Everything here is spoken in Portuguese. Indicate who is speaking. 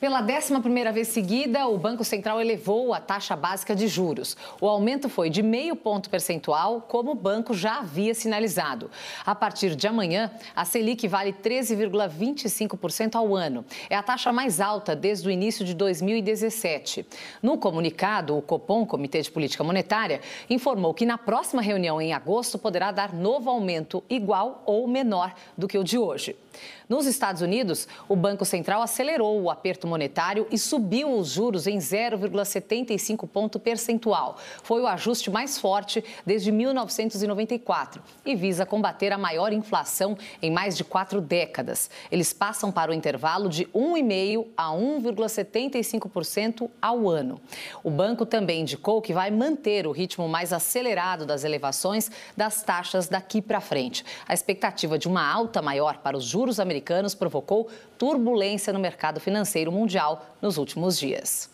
Speaker 1: Pela 11 vez seguida, o Banco Central elevou a taxa básica de juros. O aumento foi de meio ponto percentual, como o banco já havia sinalizado. A partir de amanhã, a Selic vale 13,25% ao ano. É a taxa mais alta desde o início de 2017. No comunicado, o Copom, Comitê de Política Monetária, informou que na próxima reunião em agosto poderá dar novo aumento igual ou menor do que o de hoje. Nos Estados Unidos, o Banco Central acelerou o aperto monetário e subiu os juros em 0,75 ponto percentual. Foi o ajuste mais forte desde 1994 e visa combater a maior inflação em mais de quatro décadas. Eles passam para o intervalo de 1,5% a 1,75% ao ano. O banco também indicou que vai manter o ritmo mais acelerado das elevações das taxas daqui para frente. A expectativa de uma alta maior para os juros americanos provocou turbulência no mercado financeiro mundial mundial nos últimos dias.